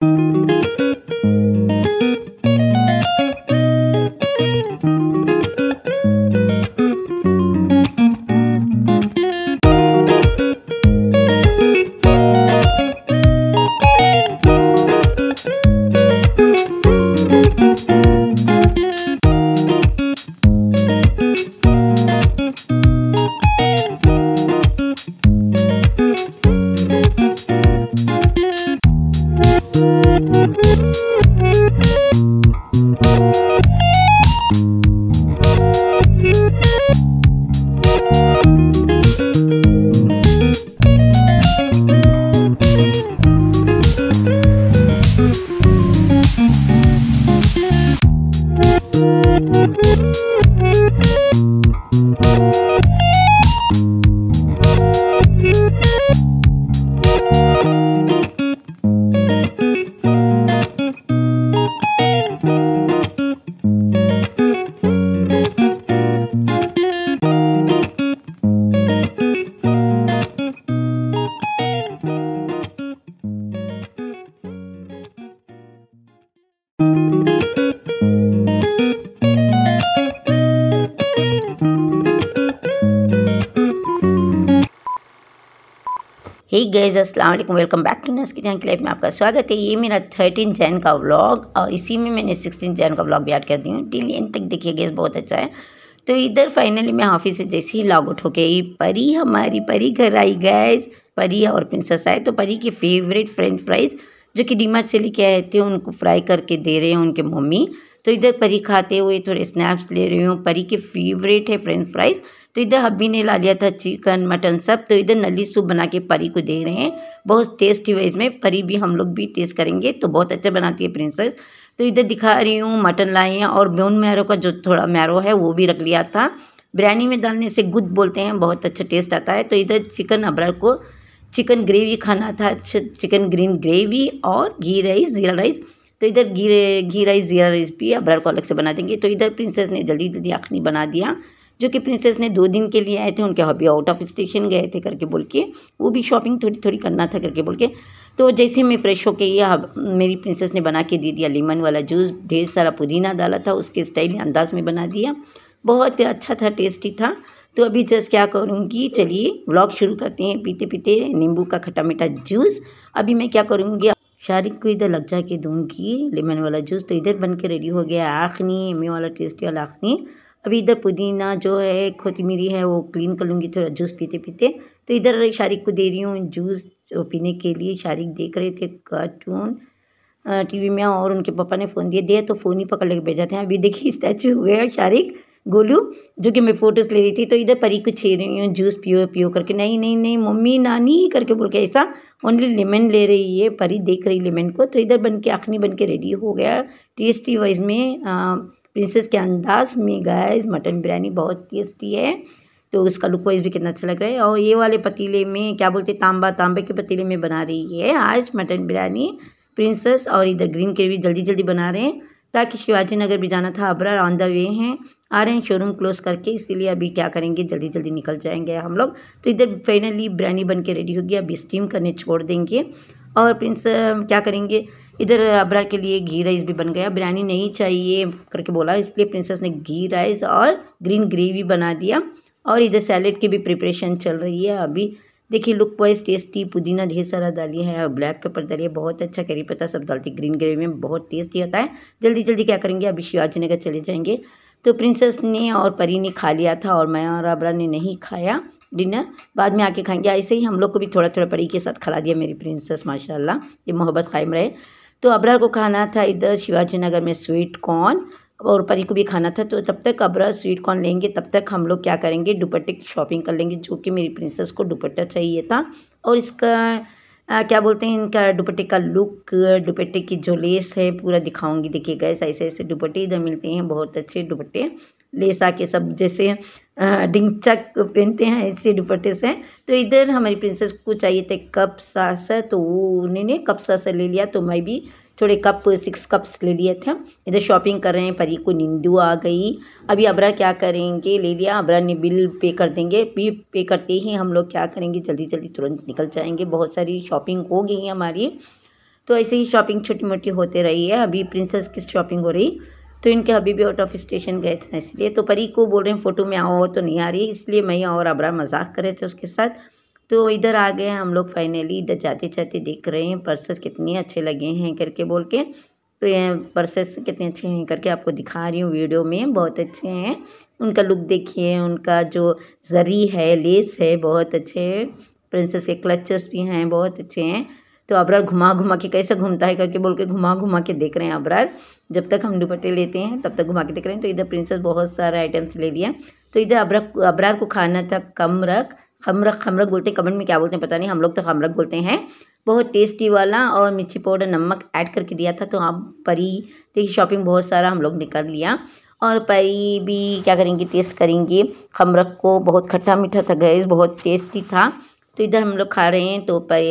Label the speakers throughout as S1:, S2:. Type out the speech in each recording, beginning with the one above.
S1: thank you
S2: hey guys अस्सलाम वालेकुम welcome back to नस्क जैन की लाइफ में आपका स्वागत है ये मेरा थर्टीन जैन का व्लॉग और इसी में मैंने सिक्सटीन जैन का व्लॉग भी ऐड कर दी हूँ टिल एंड तक देखिए गैस बहुत अच्छा है तो इधर फाइनली मैं ऑफिस से जैसे ही लॉग आउट हो गई परी हमारी परी घर आई गैस परी और प्रिंसेस आए तो परी की फेवरेट फ्रेंच फ्राइज़ जो कि डीमा से लेके आए थे उनको फ्राई करके दे रहे हैं उनके मम्मी तो इधर परी खाते हुए थोड़े स्नैप्स ले रही हूँ परी के फेवरेट है फ्रेंच फ्राइज़ तो इधर हब्बी ने ला लिया था चिकन मटन सब तो इधर नली सूप बना के परी को दे रहे हैं बहुत टेस्टी वे इसमें परी भी हम लोग भी टेस्ट करेंगे तो बहुत अच्छा बनाती है प्रिंसेस तो इधर दिखा रही हूँ मटन लाए हैं और बेउन मैरो का जो थोड़ा मैरो है वो भी रख लिया था बिरयानी में डालने से गुद बोलते हैं बहुत अच्छा टेस्ट आता है तो इधर चिकन अबरक को चिकन ग्रेवी खाना था अच्छा चिकन ग्रीन ग्रेवी और घी राइस ज़ीरा राइस तो इधर घी घी राइस ज़ीरा राइस भी अबरक को अलग से बना देंगे तो इधर प्रिंसेस ने जल्दी जल्दी आखनी बना दिया जो कि प्रिंसेस ने दो दिन के लिए आए थे उनके हॉबी आउट ऑफ स्टेशन गए थे करके बोल के वो भी शॉपिंग थोड़ी थोड़ी करना था करके बोल के तो जैसे मैं फ्रेश होके या मेरी प्रिंसेस ने बना के दे दिया लेमन वाला जूस ढेर सारा पुदीना डाला था उसके स्टाइल अंदाज में बना दिया बहुत अच्छा था टेस्टी था तो अभी जस्ट क्या करूँगी चलिए व्लॉग शुरू करते हैं पीते पीते नींबू का खट्टा मीठा जूस अभी मैं क्या करूँगी शारिक को इधर लग जा के दूंगी लेमन वाला जूस तो इधर बन के रेडी हो गया आखनी एमी वाला टेस्टी वाला आखनी अभी इधर पुदीना जो है खोतमीरी है वो क्लीन कर लूँगी थोड़ा जूस पीते पीते तो इधर शारिक को दे रही हूँ जूस पीने के लिए शारिक देख रहे थे कार्टून टीवी में और उनके पापा ने फ़ोन दिया दिया तो फ़ोन ही पकड़ लेके जाते हैं अभी देखिए स्टैचू हुए गया शारिक गोलू जो कि मैं फ़ोटोज़ ले रही थी तो इधर परी को छे रही हूँ जूस पियो पियो करके नहीं नहीं नहीं मम्मी नानी करके बोल के ऐसा ओनली लेमन ले रही है परी देख रही लेमन को तो इधर बन के आखनी बन के रेडी हो गया टेस्टी वाइज में आ, प्रिंसेस के अंदाज में गैस मटन बिरयानी बहुत टेस्टी है तो उसका लुक वाइज भी कितना अच्छा लग रहा है और ये वाले पतीले में क्या बोलते हैं तांबा तांबे के पतीले में बना रही है आज मटन बिरयानी प्रिंसेस और इधर ग्रीन के भी जल्दी जल्दी बना रहे हैं ताकि शिवाजी नगर भी जाना था अबरा ऑन द वे हैं आ रहे हैं शोरूम क्लोज करके इसीलिए अभी क्या करेंगे जल्दी जल्दी निकल जाएंगे हम लोग तो इधर फाइनली बिरयानी बन के रेडी होगी अभी स्टीम करने छोड़ देंगे और प्रिंस क्या करेंगे इधर अबरा के लिए घी राइस भी बन गया बिरयानी नहीं चाहिए करके बोला इसलिए प्रिंसेस ने घी राइस और ग्रीन ग्रेवी बना दिया और इधर सैलेड की भी प्रिपरेशन चल रही है अभी देखिए लुक वाइज टेस्टी पुदीना ढेर सारा डाली है ब्लैक पेपर डालिए बहुत अच्छा करी पत्ता सब डालती ग्रीन ग्रेवी में बहुत टेस्टी होता है जल्दी जल्दी क्या करेंगे अभी शिवाजी नगर चले जाएंगे तो प्रिंसेस ने और परी ने खा लिया था और मैं और अबरा ने नहीं खाया डिनर बाद में आके खाएंगे ऐसे ही हम लोग को भी थोड़ा थोड़ा परी के साथ खिला दिया मेरी प्रिंसेस माशाल्लाह ये मोहब्बत कायम रहे तो अबरा को खाना था इधर शिवाजी नगर में स्वीट कॉर्न और परी को भी खाना था तो जब तक अबरा स्वीट कॉर्न लेंगे तब तक हम लोग क्या करेंगे दुपट्टे की शॉपिंग कर लेंगे जो कि मेरी प्रिंसेस को दुपट्टा चाहिए था और इसका आ, क्या बोलते हैं इनका दुपट्टे का लुक दुपट्टे की जो लेस है पूरा दिखाऊंगी देखिए गैस ऐसे ऐसे दुपट्टे इधर मिलते हैं बहुत अच्छे दुपट्टे लेस आके सब जैसे डिंगचक पहनते हैं ऐसे दुपट्टे से तो इधर हमारी प्रिंसेस को चाहिए थे कप सासर तो वो उन्होंने कप सासर ले लिया तो मैं भी थोड़े कप सिक्स कप्स ले लिए थे इधर शॉपिंग कर रहे हैं परी को नींदू आ गई अभी अबरा क्या करेंगे ले लिया अबरा ने बिल पे कर देंगे बिल पे करते ही हम लोग क्या करेंगे जल्दी जल्दी तुरंत निकल जाएंगे बहुत सारी शॉपिंग हो गई हमारी तो ऐसे ही शॉपिंग छोटी मोटी होते रही है अभी प्रिंसेस की शॉपिंग हो रही तो इनके हबीबी भी आउट ऑफ स्टेशन गए थे इसलिए तो परी को बोल रहे हैं फ़ोटो में आओ तो नहीं आ रही इसलिए मैं और अबरा मजाक कर रहे थे उसके साथ तो इधर आ गए हम लोग फाइनली इधर जाते जाते देख रहे हैं पर्सेस कितने अच्छे लगे हैं करके बोल के तो ये पर्सेस कितने अच्छे हैं करके आपको दिखा रही हूँ वीडियो में बहुत अच्छे हैं उनका लुक देखिए उनका जो जरी है लेस है बहुत अच्छे प्रिंसेस के क्लचेस भी हैं बहुत अच्छे हैं तो अबरार घुमा घुमा के कैसे घूमता है करके बोल के घुमा घुमा के देख रहे हैं अबरार जब तक हम दुपट्टे लेते हैं तब तक घुमा के देख रहे हैं तो इधर प्रिंसेस बहुत सारे आइटम्स ले लिया तो इधर अबरक अबरार को खाना था कम रख खमरक खमरक बोलते हैं कमेंट में क्या बोलते हैं पता नहीं हम लोग तो खमरक बोलते हैं बहुत टेस्टी वाला और मिर्ची पाउडर नमक ऐड करके दिया था तो आप परी देखिए शॉपिंग बहुत सारा हम लोग ने कर लिया और परी भी क्या करेंगे टेस्ट करेंगे खमरक को बहुत खट्टा मीठा था गैस बहुत टेस्टी था तो इधर हम लोग खा रहे हैं तो पर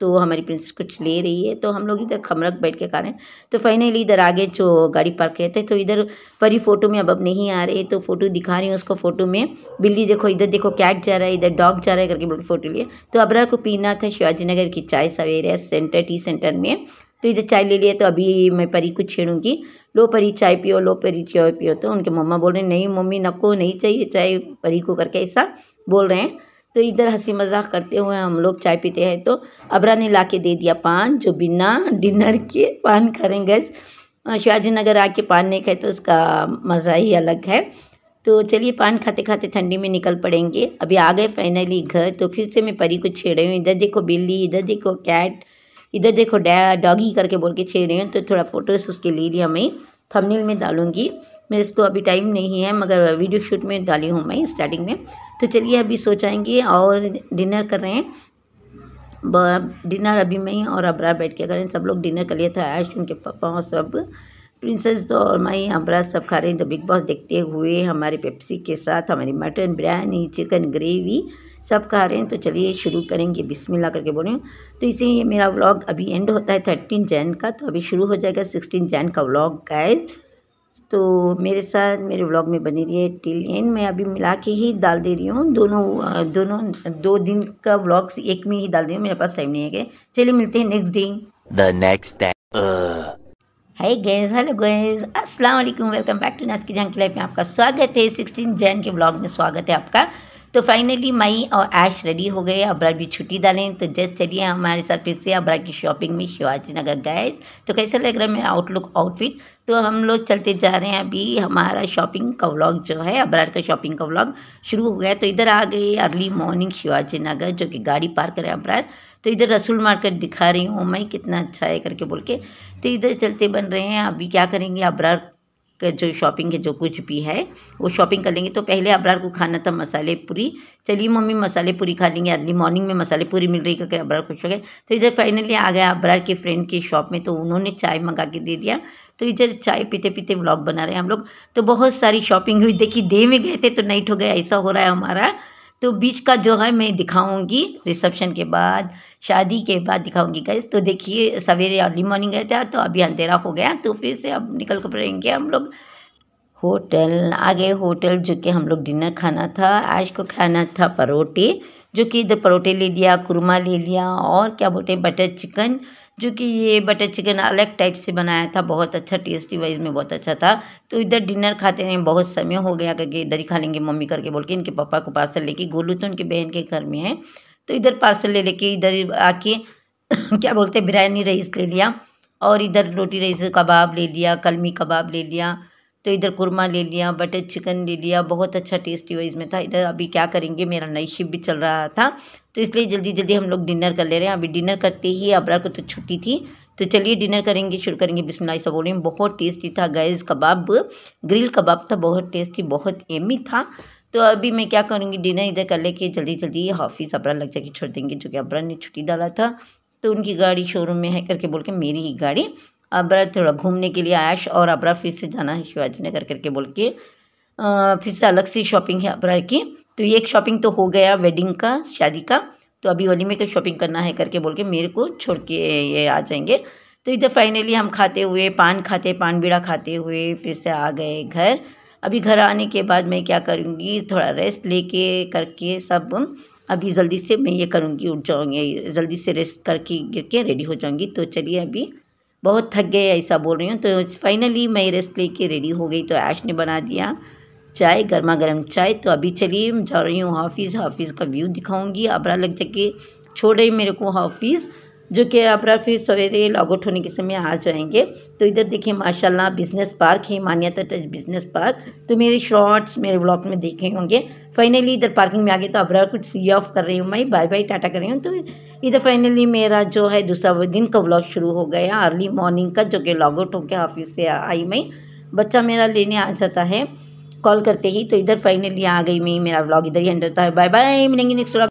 S2: तो हमारी प्रिंसेस कुछ ले रही है तो हम लोग इधर खमरक बैठ के खा रहे हैं तो फाइनली इधर आगे जो गाड़ी पार्क है हैं तो इधर परी फोटो में अब अब नहीं आ रहे तो फोटो दिखा रही हूँ उसको फोटो में बिल्ली देखो इधर देखो कैट जा रहा है इधर डॉग जा रहा है करके बोल फोटो लिए तो अबरा को पीना था शिवाजी नगर की चाय सवेरे सेंटर टी सेंटर में तो इधर चाय ले लिया तो अभी मैं परी को छेड़ूंगी लो परी चाय पियो लो परी चाय पियो तो उनके मम्मा बोल रहे हैं नहीं मम्मी नको नहीं चाहिए चाय परी को करके ऐसा बोल रहे हैं तो इधर हंसी मजाक करते हुए हम लोग चाय पीते हैं तो अबरा ने ला के दे दिया पान जो बिना डिनर के पान करेंगे शिवाजी नगर आके पान नहीं खाए तो उसका मज़ा ही अलग है तो चलिए पान खाते खाते ठंडी में निकल पड़ेंगे अभी आ गए फाइनली घर तो फिर से मैं परी को छेड़ रही हूँ इधर देखो बिल्ली इधर देखो कैट इधर देखो डॉगी करके बोल के छेड़ रही हूँ तो थोड़ा फोटोज उसके ले लिया मैं थंबनेल में डालूँगी मेरे इसको तो अभी टाइम नहीं है मगर वीडियो शूट में डाली हूँ मैं स्टार्टिंग में तो चलिए अभी सोचाएंगे और डिनर कर रहे हैं डिनर अभी मैं और अबरा बैठ के हैं सब लोग डिनर कर लिया था आयुष उनके पापा और सब प्रिंसेस तो और माई अबरा सब खा रहे हैं तो बिग बॉस देखते हुए हमारे पेप्सी के साथ हमारी मटन बिरयानी चिकन ग्रेवी सब खा रहे हैं तो चलिए शुरू करेंगे बिस्मिल्ला करके बोलें तो इसे ये मेरा व्लॉग अभी एंड होता है थर्टीन जैन का तो अभी शुरू हो जाएगा सिक्सटीन जैन का व्लॉग गाइस तो मेरे साथ मेरे व्लॉग में बनी रही है टिल एंड मैं अभी मिला के ही डाल दे रही हूँ दोनों दोनों दो दिन का व्लॉग एक में ही डाल रही हूँ मेरे पास टाइम नहीं है चलिए मिलते हैं next day the next hi guys hello guys अस्सलाम वालेकुम वेलकम बैक टू नाज की जान की लाइफ में आपका स्वागत है सिक्सटीन जैन के ब्लॉग में स्वागत है आपका तो फाइनली मई और ऐश रेडी हो गए अबरा भी छुट्टी डालें तो जस्ट चलिए हमारे साथ फिर से अबरा की शॉपिंग में शिवाजी नगर गए तो कैसा लग रहा है मेरा आउटलुक आउटफिट तो हम लोग चलते जा रहे हैं अभी हमारा शॉपिंग का व्लॉग जो है अबरार का शॉपिंग का व्लॉग शुरू हो गया तो इधर आ गई अर्ली मॉर्निंग शिवाजी नगर जो कि गाड़ी पार्क करें अबरार तो इधर रसूल मार्केट दिखा रही हूँ मैं कितना अच्छा है करके बोल के तो इधर चलते बन रहे हैं अभी क्या करेंगे अबरार जो शॉपिंग है जो कुछ भी है वो शॉपिंग कर लेंगे तो पहले अब्रार को खाना था मसाले पूरी चलिए मम्मी मसाले पूरी खा लेंगे अर्ली मॉर्निंग में मसाले पूरी मिल रही करके अबरार खुश हो गए तो इधर फाइनली आ गया अबरार के फ्रेंड की शॉप में तो उन्होंने चाय मंगा के दे दिया तो इधर चाय पीते पीते व्लॉग बना रहे हैं हम लोग तो बहुत सारी शॉपिंग हुई देखिए डे में गए थे तो नाइट हो गया ऐसा हो रहा है हमारा तो बीच का जो है मैं दिखाऊंगी रिसेप्शन के बाद शादी के बाद दिखाऊंगी गैस तो देखिए सवेरे अर्ली मॉर्निंग गए थे तो अभी अंधेरा हो गया तो फिर से अब निकल कर पड़ेंगे हम लोग होटल आ गए होटल जो कि हम लोग डिनर खाना था आज को खाना था परोठे जो कि इधर परोठे ले लिया कुरमा ले लिया और क्या बोलते हैं बटर चिकन जो कि ये बटर चिकन अलग टाइप से बनाया था बहुत अच्छा टेस्टी वाइज में बहुत अच्छा था तो इधर डिनर खाते रहे बहुत समय हो गया करके इधर ही खा लेंगे मम्मी करके बोल के इनके पापा को पार्सल लेके गोलू तो उनके बहन के घर में है तो इधर पार्सल ले लेके इधर आके क्या बोलते हैं बिरयानी रईस ले लिया और इधर रोटी रईस कबाब ले लिया कलमी कबाब ले लिया तो इधर कुरमा ले लिया बटर चिकन ले लिया बहुत अच्छा टेस्टी वाइज में था इधर अभी क्या करेंगे मेरा नई शिफ्ट भी चल रहा था तो इसलिए जल्दी जल्दी हम लोग डिनर कर ले रहे हैं अभी डिनर करते ही अबरा को तो छुट्टी थी तो चलिए डिनर करेंगे शुरू करेंगे बिस्मिल्लाह से बोलिए बहुत टेस्टी था गैस कबाब ग्रिल कबाब था बहुत टेस्टी बहुत एमी था तो अभी मैं क्या करूँगी डिनर इधर कर लेके जल्दी जल्दी हाफिज़ अबरा लग जाके छोड़ देंगे जो कि अबरा ने छुट्टी डाला था तो उनकी गाड़ी शोरूम में है करके बोल के मेरी ही गाड़ी अब थोड़ा घूमने के लिए आया और अबरा फिर से जाना है शिवाजी नगर करके बोल के फिर से अलग सी शॉपिंग है अबरा की तो ये एक शॉपिंग तो हो गया वेडिंग का शादी का तो अभी में का तो शॉपिंग करना है करके बोल के मेरे को छोड़ के ये आ जाएंगे तो इधर फाइनली हम खाते हुए पान खाते पान बीड़ा खाते हुए फिर से आ गए घर अभी घर आने के बाद मैं क्या करूँगी थोड़ा रेस्ट लेके करके सब अभी जल्दी से मैं ये करूँगी उठ जाऊँगी जल्दी से रेस्ट करके गिर के रेडी हो जाऊँगी तो चलिए अभी बहुत थक गए ऐसा बोल रही हूँ तो फाइनली मैं रेस्ट लेके रेडी हो गई तो ऐश ने बना दिया चाय गर्मा गर्म चाय तो अभी चलिए जा रही हूँ हाफिज़ हाफिज़ का व्यू दिखाऊंगी अबरा लग जाके छोड़ रही मेरे को हाफिज़ जो कि आप फिर सवेरे लॉगआउट होने के समय आ जाएंगे तो इधर देखिए माशाल्लाह बिजनेस पार्क है मान्यता टच बिजनेस पार्क तो मेरे शॉर्ट्स मेरे ब्लॉग में देखे होंगे फाइनली इधर पार्किंग में आ गए तो अब्रा कुछ सी ऑफ कर रही हूँ मैं बाय बाय टाटा कर रही हूँ तो इधर फाइनली मेरा जो है दूसरा दिन का ब्लॉग शुरू हो गया अर्ली मॉर्निंग का जो कि लॉगआउट होकर ऑफिस से आई मैं बच्चा मेरा लेने आ जाता है कॉल करते ही तो इधर फाइनली आ गई मैं मेरा ब्लॉग इधर ही एंड होता है बाय बाय मिलेंगे नेक्स्ट